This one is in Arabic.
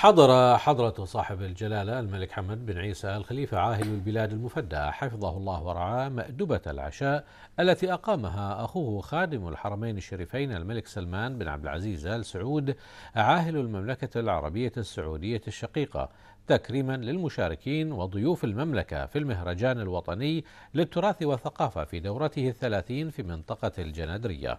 حضر حضرة صاحب الجلالة الملك حمد بن عيسى الخليفة عاهل البلاد المفدى حفظه الله ورعاه مأدبة العشاء التي أقامها أخوه خادم الحرمين الشريفين الملك سلمان بن عبد العزيز آل سعود عاهل المملكة العربية السعودية الشقيقة تكريما للمشاركين وضيوف المملكة في المهرجان الوطني للتراث والثقافة في دورته الثلاثين في منطقة الجندرية